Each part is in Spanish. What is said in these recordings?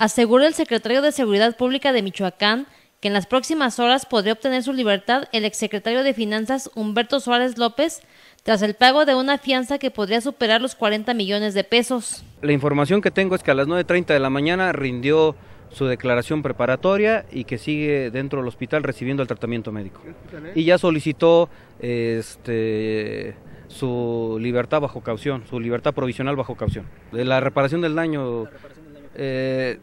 aseguró el secretario de Seguridad Pública de Michoacán que en las próximas horas podría obtener su libertad el exsecretario de Finanzas Humberto Suárez López tras el pago de una fianza que podría superar los 40 millones de pesos. La información que tengo es que a las 9.30 de la mañana rindió su declaración preparatoria y que sigue dentro del hospital recibiendo el tratamiento médico. Y ya solicitó este, su libertad bajo caución, su libertad provisional bajo caución. De la reparación del daño... Eh,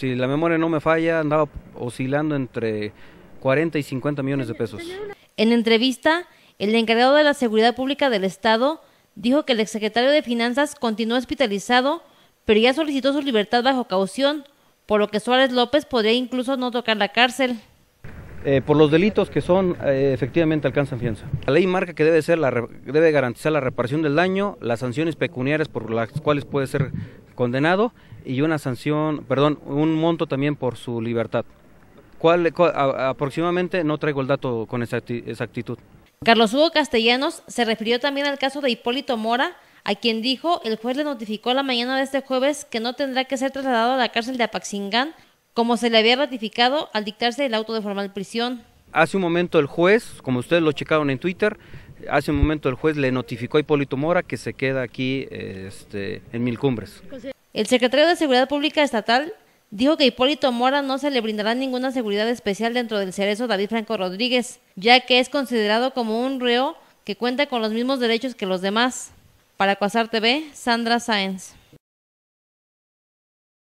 si la memoria no me falla, andaba oscilando entre 40 y 50 millones de pesos. En entrevista, el encargado de la seguridad pública del Estado dijo que el exsecretario de Finanzas continuó hospitalizado, pero ya solicitó su libertad bajo caución, por lo que Suárez López podría incluso no tocar la cárcel. Eh, por los delitos que son, eh, efectivamente alcanzan fianza. La ley marca que debe, ser debe garantizar la reparación del daño, las sanciones pecuniarias por las cuales puede ser condenado y una sanción, perdón, un monto también por su libertad. ¿Cuál, aproximadamente? No traigo el dato con exactitud. Carlos Hugo Castellanos se refirió también al caso de Hipólito Mora, a quien dijo el juez le notificó la mañana de este jueves que no tendrá que ser trasladado a la cárcel de Apaxingán, como se le había ratificado al dictarse el auto de formal prisión. Hace un momento el juez, como ustedes lo checaron en Twitter, hace un momento el juez le notificó a Hipólito Mora que se queda aquí este, en Mil Cumbres. El secretario de Seguridad Pública Estatal dijo que Hipólito Mora no se le brindará ninguna seguridad especial dentro del cerezo David Franco Rodríguez, ya que es considerado como un reo que cuenta con los mismos derechos que los demás. Para Cuasar TV, Sandra Sáenz.